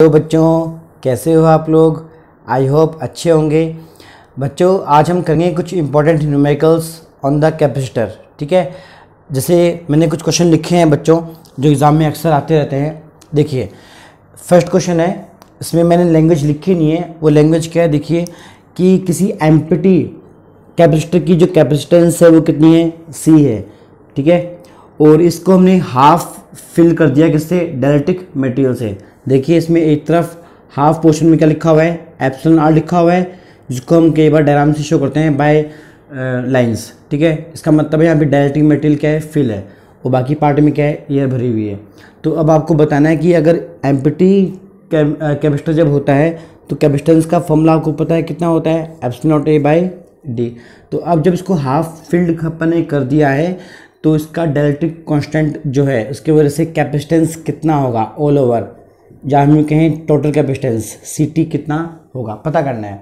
तो बच्चों कैसे हो आप लोग आई होप अच्छे होंगे बच्चों आज हम करेंगे कुछ important numericals on the capacitor ठीक है जैसे मैंने कुछ क्वेश्चन लिखे हैं बच्चों जो एग्ज़ाम में अक्सर आते रहते हैं देखिए फर्स्ट क्वेश्चन है इसमें मैंने लैंग्वेज लिखी नहीं है वो लैंग्वेज क्या है देखिए कि किसी एम कैपेसिटर की जो कैपेसिटेंस है वो कितनी है सी है ठीक है और इसको हमने हाफ फिल कर दिया किससे डायरेक्टिक मटेरियल से देखिए इसमें एक तरफ हाफ पोर्शन में क्या लिखा हुआ है एप्सन आर लिखा हुआ है जिसको हम कई बार डायराम से शो करते हैं बाय लाइंस uh, ठीक है इसका मतलब है यहाँ पे डायरेक्टिक मटेरियल क्या है फिल है और बाकी पार्ट में क्या है एयर भरी हुई है तो अब आपको बताना है कि अगर एम्पिटी कैपेसिटर uh, जब होता है तो कैपेसिटेंस का फॉर्मूला आपको पता है कितना होता है नॉट ए बाई डी तो अब जब इसको हाफ फील्ड अपन ने कर दिया है तो इसका डेल्ट्रिक कांस्टेंट जो है उसकी वजह से कैपेसिटेंस कितना होगा ऑल ओवर या हम कहें टोटल कैपेसिटेंस सी कितना होगा पता करना है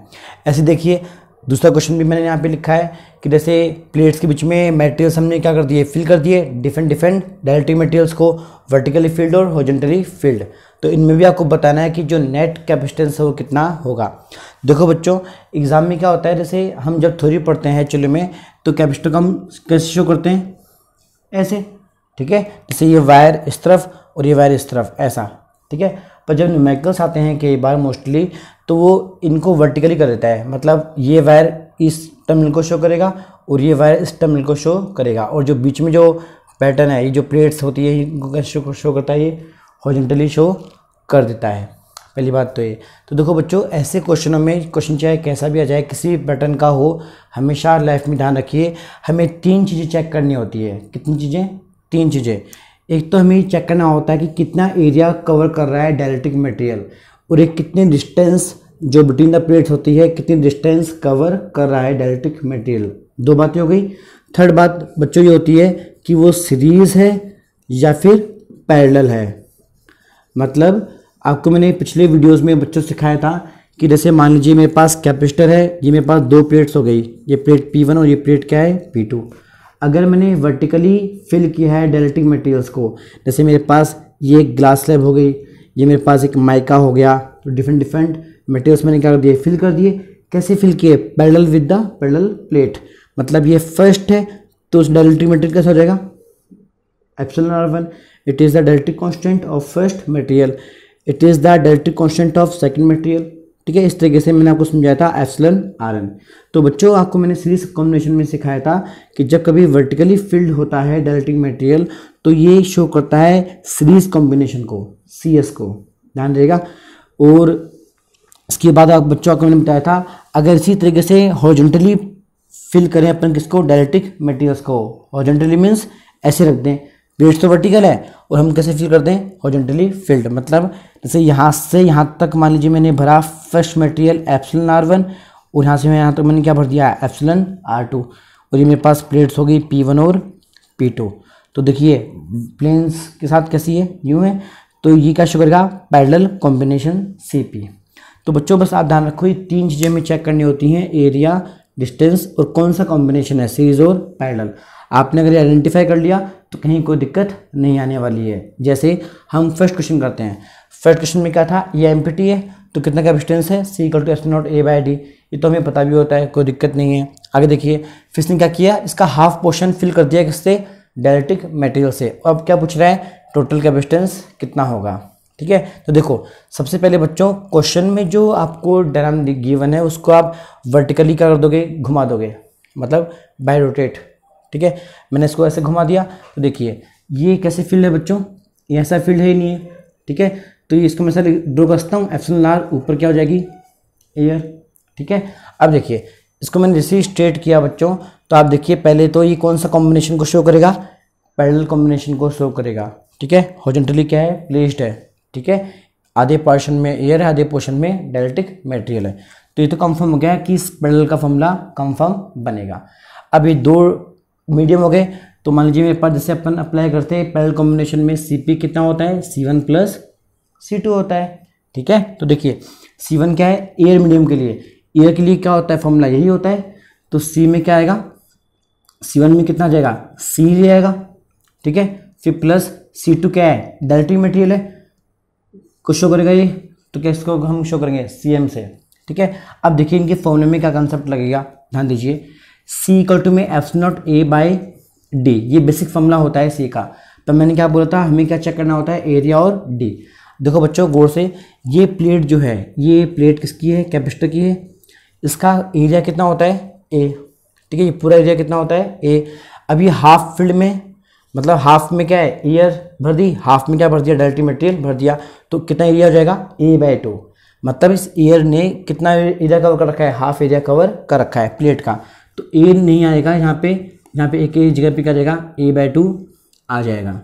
ऐसे देखिए दूसरा क्वेश्चन भी मैंने यहाँ पे लिखा है कि जैसे प्लेट्स के बीच में मटेरियल्स हमने क्या कर दिए फिल कर दिए डिफरेंट डिफरेंट डायरेक्टिव मटेरियल्स को वर्टिकली फील्ड और होजेंटली फील्ड तो इनमें भी आपको बताना है कि जो नेट कैपेसिटेंस है वो कितना होगा देखो बच्चों एग्ज़ाम में क्या होता है जैसे हम जब थोड़ी पढ़ते हैं एक्चुअली में तो कैपेसिटर को हम कैसे शो करते हैं ऐसे ठीक है जैसे ये वायर इस तरफ और ये वायर इस तरफ ऐसा ठीक है पर जब न्यूमेरिकल्स आते हैं कई बार मोस्टली तो वो इनको वर्टिकली कर देता है मतलब ये वायर इस टर्मिनल को शो करेगा और ये वायर इस टर्मिनल को शो करेगा और जो बीच में जो पैटर्न है ये जो प्लेट्स होती है इनको शो, करता है ये हॉरिजॉन्टली शो कर देता है पहली बात तो ये तो देखो बच्चों ऐसे क्वेश्चनों में क्वेश्चन चाहे कैसा भी आ जाए किसी भी पैटर्न का हो हमेशा लाइफ में ध्यान रखिए हमें तीन चीज़ें चेक करनी होती है कितनी चीज़ें तीन चीज़ें एक तो हमें चेक करना होता है कि कितना एरिया कवर कर रहा है डायलेक्ट्रिक मटेरियल और एक कितनी डिस्टेंस जो बिटवीन द प्लेट होती है कितनी डिस्टेंस कवर कर रहा है डायलेक्ट्रिक मटेरियल दो बातें हो गई थर्ड बात बच्चों ये होती है कि वो सीरीज है या फिर पैरेलल है मतलब आपको मैंने पिछले वीडियोस में बच्चों सिखाया था कि जैसे मान लीजिए मेरे पास कैपेसिटर है ये मेरे पास दो प्लेट्स हो गई ये प्लेट P1 और ये प्लेट क्या है P2 अगर मैंने वर्टिकली फिल किया है डेल्टिक मटेरियल्स को जैसे मेरे पास ये एक ग्लास स्लैब हो गई ये मेरे पास एक माइका हो गया तो डिफरेंट डिफरेंट मटेरियल्स मैंने क्या कर दिए फिल कर दिए कैसे फिल किए parallel with the parallel plate मतलब ये फर्स्ट है तो उस डेल्टिक मटेरियल कैसा हो जाएगा epsilon R one it is the dielectric constant of first material it is the dielectric constant of second material ठीक है इस तरीके से मैंने आपको समझाया था एसलन आर एन तो बच्चों आपको मैंने सीरीज कॉम्बिनेशन में सिखाया था कि जब कभी वर्टिकली फील्ड होता है डायरेक्टिक मटेरियल तो ये शो करता है सीरीज कॉम्बिनेशन को सी एस को ध्यान रहेगा और इसके बाद आप बच्चों को मैंने बताया था अगर इसी तरीके से हॉर्जेंटली फिल करें अपन किसको डायरेक्टिक मटेरियल्स को हॉर्जेंटली मीन्स ऐसे रख दें बेस तो वर्टिकल है और हम कैसे फिल करते हैं हॉजेंटली फिल्ड मतलब जैसे यहाँ से यहाँ तक मान लीजिए मैंने भरा first material epsilon R one और यहाँ से मैं यहाँ तक तो मैंने क्या भर दिया एप्सलन आर टू और ये मेरे पास प्लेट्स हो गई पी वन और पी टू तो देखिए प्लेन्स के साथ कैसी है यूँ है तो ये क्या शुगर का पैरल कॉम्बिनेशन सी पी तो बच्चों बस आप ध्यान रखो ये तीन चीज़ें हमें चेक करनी होती हैं एरिया डिस्टेंस और कौन सा कॉम्बिनेशन है सीरीज और पैरल आपने अगर आइडेंटिफाई कर लिया तो कहीं कोई दिक्कत नहीं आने वाली है जैसे हम फर्स्ट क्वेश्चन करते हैं फर्स्ट क्वेश्चन में क्या था ये एम है तो कितना डिस्टेंस है C equal to S naught A by D ये तो हमें पता भी होता है कोई दिक्कत नहीं है आगे देखिए फिर इसने क्या किया इसका हाफ पोर्शन फिल कर दिया किससे डायरेक्टिक मटेरियल से अब क्या पूछ रहा है टोटल डिस्टेंस कितना होगा ठीक है तो देखो सबसे पहले बच्चों क्वेश्चन में जो आपको डायराम गिवन है उसको आप वर्टिकली क्या कर दोगे घुमा दोगे मतलब बाय रोटेट ठीक है मैंने इसको ऐसे घुमा दिया तो देखिए ये कैसे फील्ड है बच्चों ये ऐसा फील्ड है ही नहीं है ठीक है तो ये इसको मैं सर ड्रो करता हूँ एप्सन लार ऊपर क्या हो जाएगी एयर ठीक है अब देखिए इसको मैंने जैसे स्ट्रेट किया बच्चों तो आप देखिए पहले तो ये कौन सा कॉम्बिनेशन को शो करेगा पैडल कॉम्बिनेशन को शो करेगा ठीक है हॉजेंटली क्या है प्लेस्ड है ठीक है आधे पोर्शन में एयर है आधे पोर्शन में डायरेक्टिक मटेरियल है तो ये तो कंफर्म हो गया कि इस पेडल का फॉर्मूला कंफर्म बनेगा अब ये दो मीडियम हो गए तो मान लीजिए मेरे पास जैसे अपन अप्लाई करते हैं पैरल कॉम्बिनेशन में सी पी कितना होता है C one plus C two होता है ठीक है तो देखिए सी वन क्या है एयर मीडियम के लिए एयर के लिए क्या होता है फॉर्मूला यही होता है तो सी में क्या आएगा सी वन में कितना जाएगा सी ले आएगा ठीक है फिर प्लस सी टू क्या है डायरेक्टिव मटेरियल है कुछ शो करेगा ये तो क्या इसको हम शो करेंगे सी एम से ठीक है अब देखिए इनके फॉर्मूले में क्या कंसेप्ट लगेगा ध्यान दीजिए सी इक्वल टू में F naught A by D ये बेसिक फॉर्मूला होता है सी का तो मैंने क्या बोला था हमें क्या चेक करना होता है एरिया और डी देखो बच्चों गौर से ये प्लेट जो है ये प्लेट किसकी है कैपेसिटर की है इसका एरिया कितना होता है ए ठीक है ये पूरा एरिया कितना होता है ए अभी हाफ फील्ड में मतलब हाफ में क्या है एयर भर दी हाफ में क्या भर दिया डायरेक्टिव मटेरियल भर दिया तो कितना एरिया हो जाएगा ए बाई टू मतलब इस एयर ने कितना एरिया कवर कर रखा है हाफ एरिया कवर कर रखा है प्लेट का तो ए नहीं आएगा यहाँ पे यहाँ पे एक ए जगह पे क्या जाएगा ए बाय टू आ जाएगा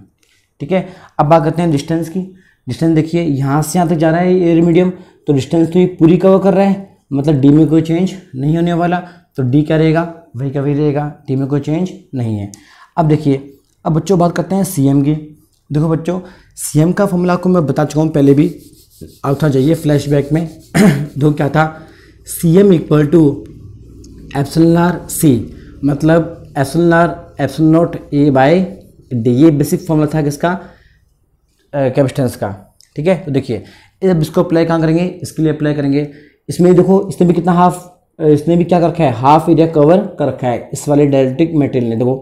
ठीक है अब बात करते हैं डिस्टेंस की डिस्टेंस देखिए यहाँ से यहाँ तक जा रहा है एयर मीडियम तो डिस्टेंस तो ये पूरी कवर कर रहा है मतलब डी में कोई चेंज नहीं होने वाला तो डी क्या रहेगा वही का वही रहेगा डी में कोई चेंज नहीं है अब देखिए अब बच्चों बात करते हैं सी की देखो बच्चों सी का फॉर्मूला आपको मैं बता चुका हूँ पहले भी आप था जाइए फ्लैशबैक में दो क्या था C M equal to epsilon R C मतलब epsilon R naught A by D ये बेसिक फॉर्मूला था किसका कैपेसिटेंस का ठीक है तो देखिए अब इसको अप्लाई कहाँ करेंगे इसके लिए अप्लाई करेंगे इसमें देखो इसने भी कितना हाफ इसने भी क्या कर रखा है हाफ एरिया कवर कर रखा है इस वाले डायरेक्टिक मटेरियल ने देखो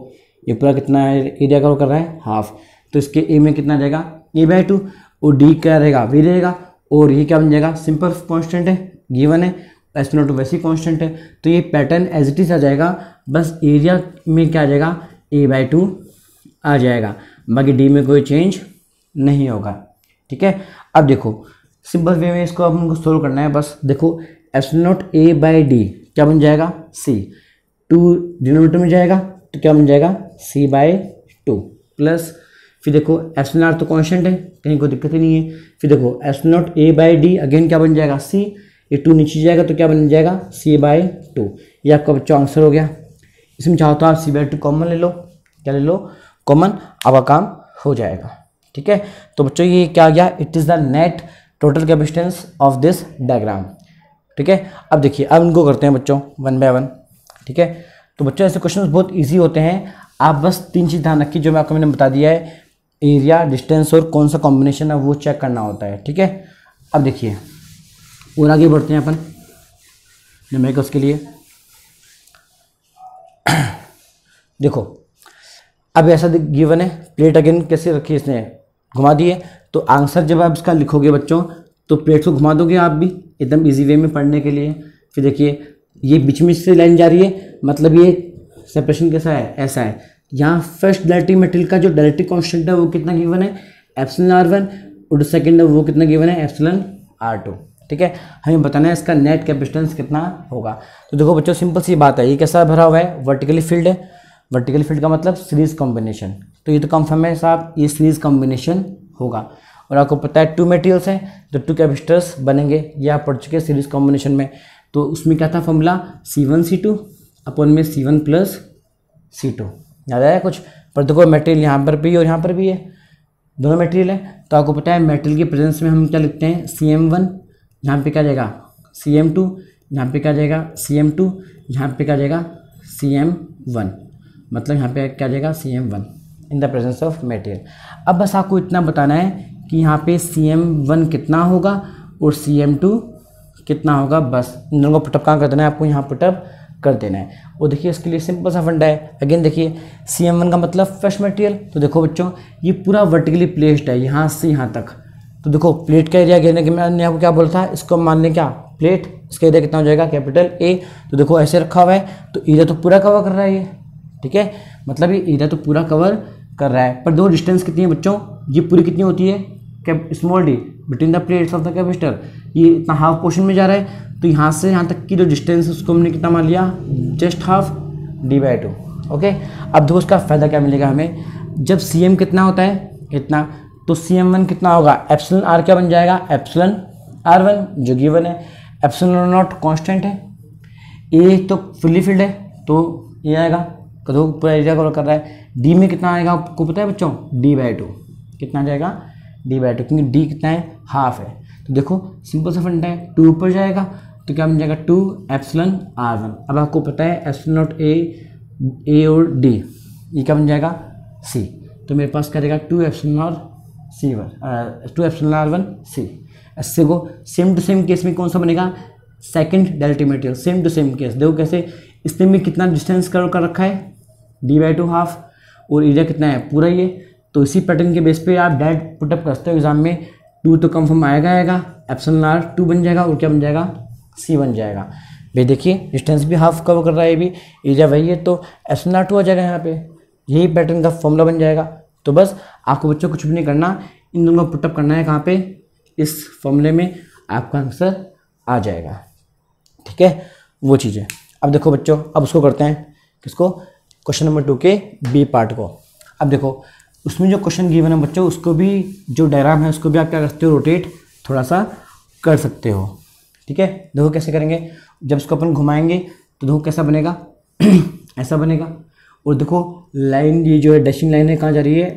ये पूरा कितना एरिया कवर कर रहा है हाफ तो इसके ए में कितना रहेगा ए बाई टू और डी क्या रहेगा वी रहेगा और ये क्या बन जाएगा सिंपल कॉन्स्टेंट है गिवन है एस नोट वैसे कॉन्स्टेंट है तो ये पैटर्न एज इट इज आ जाएगा बस एरिया में क्या आ जाएगा ए बाई टू आ जाएगा बाकी डी में कोई चेंज नहीं होगा ठीक है अब देखो सिंपल वे में इसको अपन को सोल्व करना है बस देखो एस्ट्रोनॉट ए बाई डी क्या बन जाएगा सी टू डिनोमीटर में जाएगा तो क्या बन जाएगा सी बाई टू प्लस फिर देखो एस्ट्रोनॉट तो कॉन्स्टेंट है कहीं कोई दिक्कत ही नहीं है फिर देखो epsilon naught A by D again क्या बन जाएगा सी ये टू नीचे जाएगा तो क्या बन जाएगा सी बाई टू ये आपका बच्चों आंसर हो गया इसमें चाहो तो आप सी बाई टू कॉमन ले लो क्या ले लो कॉमन आपका काम हो जाएगा ठीक है तो बच्चों ये क्या गया it is the net total capacitance of this diagram ठीक है अब देखिए अब इनको करते हैं बच्चों वन बाय वन ठीक है तो बच्चों ऐसे क्वेश्चन बहुत ईजी होते हैं आप बस तीन चीज़ ध्यान रखिए जो मैं आपको मैंने बता दिया है एरिया डिस्टेंस और कौन सा कॉम्बिनेशन है वो चेक करना होता है ठीक है अब देखिए और आगे बढ़ते हैं अपन नमेकस के लिए देखो अब ऐसा गिवन है प्लेट अगेन कैसे रखी इसने घुमा दिए तो आंसर जब आप इसका लिखोगे बच्चों तो प्लेट को घुमा दोगे आप भी एकदम इजी वे में पढ़ने के लिए फिर देखिए ये बीच में से लाइन जा रही है मतलब ये सेपरेशन कैसा है ऐसा है यहाँ फर्स्ट डायरेक्टिव मेटेरियल का जो डायरेक्टिव कॉन्स्टेंट है वो कितना गिवन है एप्सलन आर वन और सेकेंड है वो कितना गिवन है एप्सलन आर टू ठीक है हमें बताना है इसका नेट कैपेसिटेंस कितना होगा तो देखो बच्चों सिंपल सी बात है ये कैसा भरा हुआ है वर्टिकली फील्ड है वर्टिकल फील्ड का मतलब सीरीज कॉम्बिनेशन तो ये तो कंफर्म है साहब ये सीरीज कॉम्बिनेशन होगा और आपको पता है टू मेटेरियल्स हैं तो टू कैपेसिटर्स बनेंगे ये आप पढ़ चुके हैं सीरीज कॉम्बिनेशन में तो उसमें क्या था formula C one C two अपन में C one plus C two याद आया कुछ पर देखो मेटेरियल यहाँ पर भी और यहाँ पर भी है दोनों मेटेरियल है तो आपको पता है मेटेरियल के प्रेजेंस में हम क्या लिखते हैं सी एम वन यहाँ पे क्या जाएगा सी एम टू यहाँ पे क्या जाएगा सी एम टू यहाँ पे क्या जाएगा सी एम वन मतलब यहाँ पे क्या जाएगा C M one in the presence of material अब बस आपको इतना बताना है कि यहाँ पे सी एम वन कितना होगा और सी एम टू कितना होगा बस इन दोनों को पुटअप कहाँ कर देना है आपको यहाँ पुटअप कर देना है और देखिए इसके लिए सिंपल सा फंडा है अगेन देखिए सी एम वन का मतलब फ्रेश मटेरियल तो देखो बच्चों ये पूरा वर्टिकली प्लेस्ड है यहाँ से यहाँ तक तो देखो प्लेट का एरिया घेरने के मैंने आपको क्या बोला था इसको मान लें क्या प्लेट इसका एरिया कितना हो जाएगा कैपिटल ए तो देखो ऐसे रखा हुआ है तो एरिया तो पूरा कवर कर रहा है ये ठीक है मतलब ये एरिया तो पूरा कवर कर रहा है पर दो डिस्टेंस कितनी है बच्चों ये पूरी कितनी होती है small D between the plates of the capacitor ये इतना हाफ पोर्शन में जा रहा है तो यहाँ से यहाँ तक की जो डिस्टेंस उसको हमने कितना मान लिया just half D by two okay अब देखो उसका फ़ायदा क्या मिलेगा हमें जब सी एम कितना होता है इतना तो सी एम वन कितना होगा एप्सलन आर क्या बन जाएगा एप्सलन आर वन जो गिवन है एप्सलन नॉट कांस्टेंट है ए तो फुल्ली फील्ड है तो ये आएगा कदों पूरा एरिया कवर कर रहा है डी में कितना आएगा आपको पता है बच्चों डी बाई टू कितना जाएगा डी बाई टू क्योंकि डी कितना है हाफ है तो देखो सिंपल सा फंड है टू ऊपर जाएगा तो क्या बन जाएगा टू एप्सलन आर वन अब आपको पता है एप्सलन नॉट ए ए और डी ये क्या बन जाएगा सी तो मेरे पास करेगा टू एप्सलन और C one two epsilon R one C ऐसे को सेम टू सेम केस में कौन सा बनेगा second dielectric material same to same case देखो कैसे इसने में कितना डिस्टेंस कर कर रखा है डी बाई टू हाफ और एरिया कितना है पूरा ये तो इसी पैटर्न के बेस पे आप डायरेक्ट पुटअप करते हो एग्जाम में टू तो कंफर्म आएगा आएगा एप्सन आर टू बन जाएगा और क्या बन जाएगा सी बन जाएगा भाई देखिए डिस्टेंस भी हाफ कवर कर रहा है ये भी एरिया वही है तो एप्सन आर टू आ जाएगा यहाँ पे यही पैटर्न का फॉर्मूला बन जाएगा तो बस आपको बच्चों कुछ भी नहीं करना इन दोनों को पुटअप करना है कहाँ पे इस फॉर्मूले में आपका आंसर आ जाएगा ठीक है वो चीज़ है अब देखो बच्चों अब उसको करते हैं किसको क्वेश्चन नंबर टू के बी पार्ट को अब देखो उसमें जो क्वेश्चन गिवन है बच्चों उसको भी जो डायग्राम है उसको भी आप क्या करते हो रोटेट थोड़ा सा कर सकते हो ठीक है देखो कैसे करेंगे जब इसको अपन घुमाएंगे तो देखो कैसा बनेगा ऐसा बनेगा और देखो लाइन ये जो है डैशिंग लाइन है कहाँ जा रही है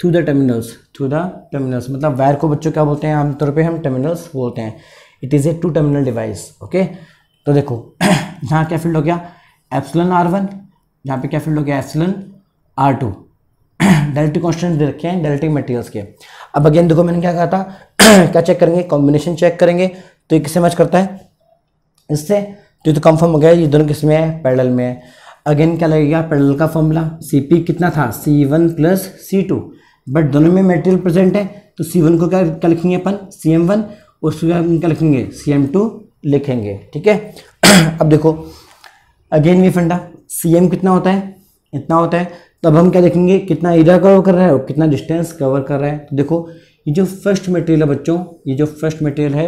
through the terminals through the terminals मतलब वायर को बच्चों क्या बोलते हैं आमतौर पर हम टर्मिनल्स बोलते हैं it is a two terminal device okay तो देखो यहाँ क्या फील्ड हो गया एप्सलन आर वन यहाँ पे क्या फील्ड हो गया epsilon R two dielectric constant दे रखे हैं डेल्टिक मटेरियल्स के अब अगेन देखो मैंने क्या कहा था क्या चेक करेंगे कॉम्बिनेशन चेक करेंगे तो ये किससे मैच करता है इससे तो ये तो कंफर्म हो गया ये दोनों किस में है पैडल में है अगेन क्या लगेगा पैडल का फॉर्मूला सी पी कितना था C one plus C two but दोनों में मेटेरियल प्रेजेंट है तो सी वन को क्या क्या लिखेंगे अपन सी एम वन और उसको क्या लिखेंगे सी एम टू लिखेंगे ठीक है अब देखो अगेन ये फंडा सी एम कितना होता है इतना होता है तब हम क्या देखेंगे कितना एरिया कवर कर रहा है और कितना डिस्टेंस कवर कर रहा है तो देखो ये जो फर्स्ट मटेरियल है बच्चों ये जो फर्स्ट मटेरियल है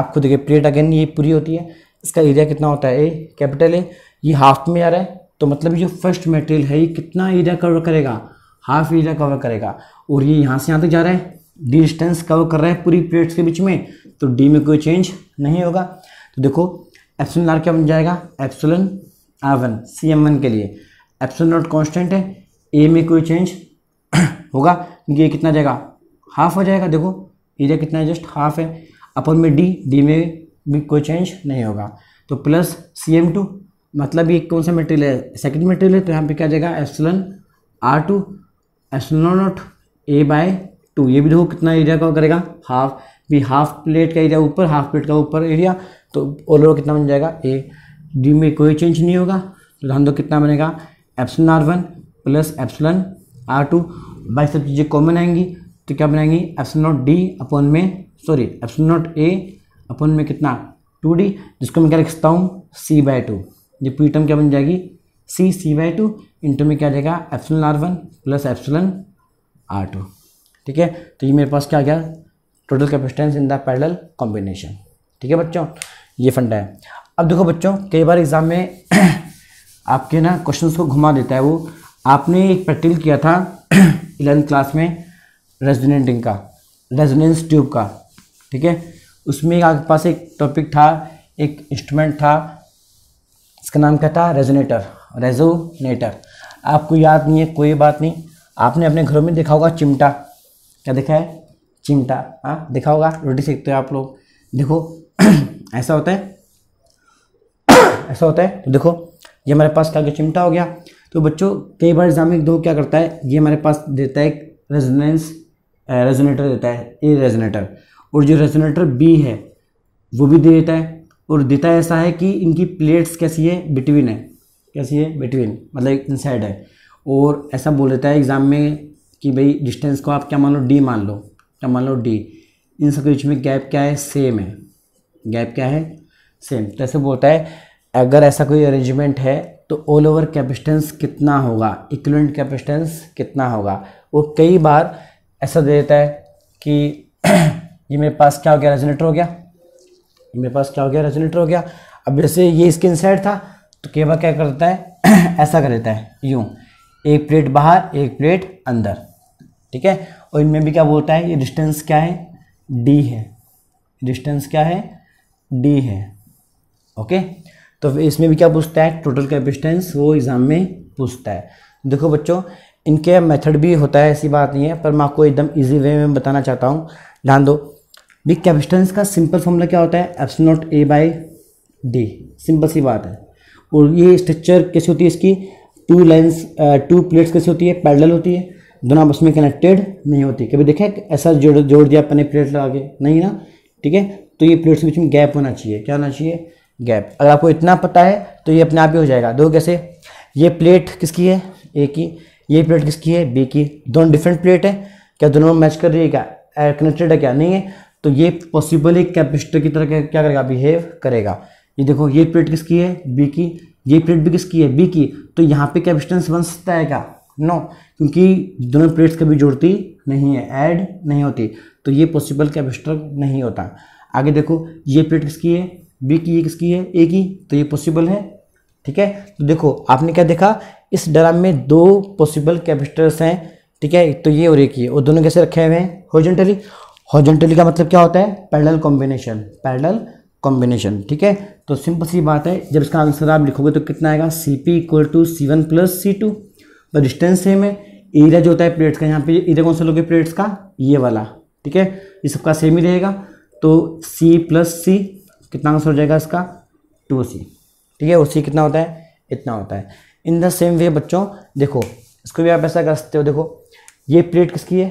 आपको देखिए प्लेट अगेन ये पूरी होती है इसका एरिया कितना होता है ए कैपिटल ए ये हाफ में आ रहा है तो मतलब ये जो फर्स्ट मटेरियल है ये कितना एरिया कवर करेगा हाफ एरिया कवर करेगा और ये यहाँ से यहाँ तक जा रहा है डिस्टेंस कवर कर रहा है पूरी प्लेट्स के बीच में तो डी में कोई चेंज नहीं होगा तो देखो एप्सुलन आर क्या बन जाएगा epsilon R one C M one के लिए एप्सुलन नॉट कॉन्स्टेंट है ए में कोई चेंज होगा क्योंकि ये कितना जाएगा हाफ हो जाएगा देखो एरिया कितना है जस्ट हाफ है अपन में डी डी में भी कोई चेंज नहीं होगा तो प्लस सी एम टू मतलब ये कौन सा मटेरियल है सेकेंड मटेरियल है तो यहाँ पे क्या जाएगा epsilon R two epsilon naught A by two ये भी देखो कितना एरिया का करेगा हाफ भी हाफ प्लेट का एरिया ऊपर हाफ प्लेट का ऊपर एरिया तो ऑल ओवर कितना बन जाएगा ए डी में कोई चेंज नहीं होगा तो ध्यान दो कितना बनेगा epsilon R one plus epsilon R two by सब चीज़ें कॉमन आएंगी तो क्या बनाएंगी एप्सनॉट डी अपन में सॉरी एप्सनॉट ए अपन में कितना टू डी जिसको मैं क्या लिखता हूँ सी बाय टू ये पी टर्म क्या बन जाएगी C C by two into में क्या जाएगा epsilon R one plus epsilon R two ठीक है तो ये मेरे पास क्या आ गया total capacitance in the parallel combination ठीक है बच्चों ये फंडा है अब देखो बच्चों कई बार एग्ज़ाम में आपके ना क्वेश्चन को घुमा देता है वो आपने एक प्रैक्टिकल किया था इलेवंथ क्लास में रेजोनेटिंग का रेजोनेंस ट्यूब का ठीक है उसमें आपके पास एक टॉपिक था एक इंस्ट्रूमेंट था इसका नाम क्या था रेजोनेटर रेजोनेटर आपको याद नहीं है कोई बात नहीं आपने अपने घरों में देखा होगा चिमटा क्या देखा है चिमटा हाँ देखा होगा रोटी सेकते हो आप लोग देखो ऐसा होता है ऐसा होता है तो देखो ये हमारे पास क्या चिमटा हो गया तो बच्चों कई बार एग्जाम में दो क्या करता है ये हमारे पास देता है एक रेजोनेंस रेजोनेटर देता है ए रेजोनेटर और जो रेजोनेटर बी है वो भी दे देता है और देता ऐसा है कि इनकी प्लेट्स कैसी है बिटवीन है कैसी है बिटवीन मतलब इन साइड है और ऐसा बोल देता है एग्ज़ाम में कि भाई डिस्टेंस को आप क्या मान लो डी मान लो क्या मान लो डी इन सबके बीच में गैप क्या है सेम है गैप क्या है सेम तो ऐसे बोलता है अगर ऐसा कोई अरेंजमेंट है तो ऑल ओवर कैपेसिटेंस कितना होगा इक्वलेंट कैपेसिटेंस कितना होगा वो कई बार ऐसा दे देता है कि ये मेरे पास क्या हो गया रेजोनेटर हो गया मेरे पास क्या हो गया रेजोनेटर हो गया अब जैसे ये इसके इनसाइड था तो केवल क्या करता है ऐसा कर देता है यूँ एक प्लेट बाहर एक प्लेट अंदर ठीक है और इनमें भी क्या बोलता है ये डिस्टेंस क्या है डी है डिस्टेंस क्या है डी है ओके तो इसमें भी क्या पूछता है टोटल कैपिस्टेंस वो एग्ज़ाम में पूछता है देखो बच्चों इनके मेथड भी होता है ऐसी बात नहीं है पर मैं आपको एकदम इजी वे में बताना चाहता हूँ ध्यान दो भी कैपिस्टेंस का सिंपल फॉर्मूला क्या होता है epsilon naught A by D simple सी बात है और ये स्ट्रक्चर कैसी होती है इसकी टू लाइन्स टू प्लेट्स कैसी होती है पैडल होती है दोनों आपस में कनेक्टेड नहीं होती कभी देखें ऐसा जोड़ जोड़ दिया अपने प्लेट लगा के नहीं ना ठीक है तो ये प्लेट्स के बीच में गैप होना चाहिए क्या होना चाहिए गैप अगर आपको इतना पता है तो ये अपने आप ही हो जाएगा दो कैसे ये प्लेट किसकी है ए की ये प्लेट किसकी है बी की दोनों डिफरेंट प्लेट है क्या दोनों में मैच कर रही है क्या कनेक्टेड है क्या नहीं है तो ये पॉसिबली कैपेसिटर की तरह क्या करेगा बिहेव करेगा ये देखो ये प्लेट किसकी है बी की ये प्लेट भी किसकी है बी की तो यहाँ पे कैपेसिटेंस बन सकता है क्या नो क्योंकि दोनों प्लेट्स कभी जोड़ती नहीं है ऐड नहीं होती तो ये पॉसिबल कैपिस्टर नहीं होता आगे देखो ये प्लेट किसकी है बी की ये किसकी है ए की तो ये पॉसिबल है ठीक है तो देखो आपने क्या देखा इस ड्राम में दो पॉसिबल कैपिस्टर्स हैं ठीक है तो ये और एक ही और दोनों कैसे रखे हुए हैं हॉर्जेंटली हॉर्जेंटली का मतलब क्या होता है पैरेलल कॉम्बिनेशन पैरेलल कॉम्बिनेशन ठीक है तो सिंपल सी बात है जब इसका आंसर आप लिखोगे तो कितना आएगा C P equal to C one plus C two तो डिस्टेंस सेम है एरिया जो होता है प्लेट्स का यहाँ पे एरिया कौन सा लोगे प्लेट्स का ये वाला ठीक है ये सबका सेम ही रहेगा तो सी प्लस सी कितना आंसर हो जाएगा इसका टू सी ठीक है सी कितना होता है इतना होता है इन द सेम वे बच्चों देखो इसको भी आप ऐसा कर सकते हो देखो ये प्लेट किसकी है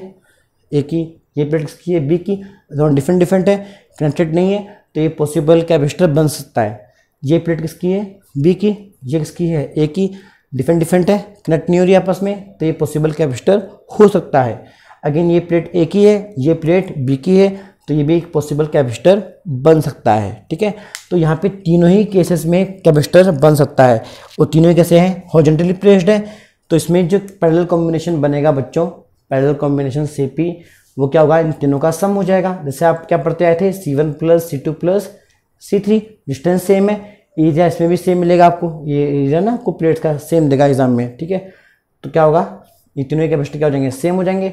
ए की ये प्लेट किसकी है बी की दोनों डिफरेंट डिफरेंट है कनेक्टेड नहीं है तो ये पॉसिबल कैपेसिटर बन सकता है ये प्लेट किसकी है बी की ये किसकी है ए की डिफरेंट डिफरेंट है कनेक्ट नहीं हो रही आपस में तो ये पॉसिबल कैपेसिटर हो सकता है अगेन ये प्लेट ए की है ये प्लेट बी की है तो ये भी एक पॉसिबल कैपेसिटर बन सकता है ठीक है तो यहाँ पे तीनों ही केसेस में कैपेसिटर बन सकता है और तीनों ही कैसे हैं हॉजेंटली प्लेस्ड है तो इसमें जो पैरेलल कॉम्बिनेशन बनेगा बच्चों पैरल कॉम्बिनेशन सी पी वो क्या होगा इन तीनों का सम हो जाएगा जैसे आप क्या पढ़ते आए थे C one plus C two plus C three distance same है ईजा e इसमें भी सेम मिलेगा आपको ये ईजा ना आपको प्लेट्स का सेम देगा एग्जाम में ठीक है तो क्या होगा ये तीनों कैपेसिटी क्या हो जाएंगे सेम हो जाएंगे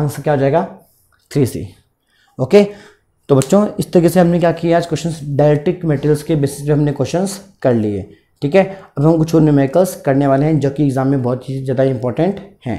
आंसर क्या हो जाएगा थ्री सी ओके तो बच्चों इस तरीके से हमने क्या किया आज क्वेश्चन डायरेक्टिक मटेरियल्स के बेसिस पे हमने क्वेश्चन कर लिए ठीक है अब हम कुछ और न्यूमेरिकल्स करने वाले हैं जो कि एग्ज़ाम में बहुत ही ज़्यादा इंपॉर्टेंट हैं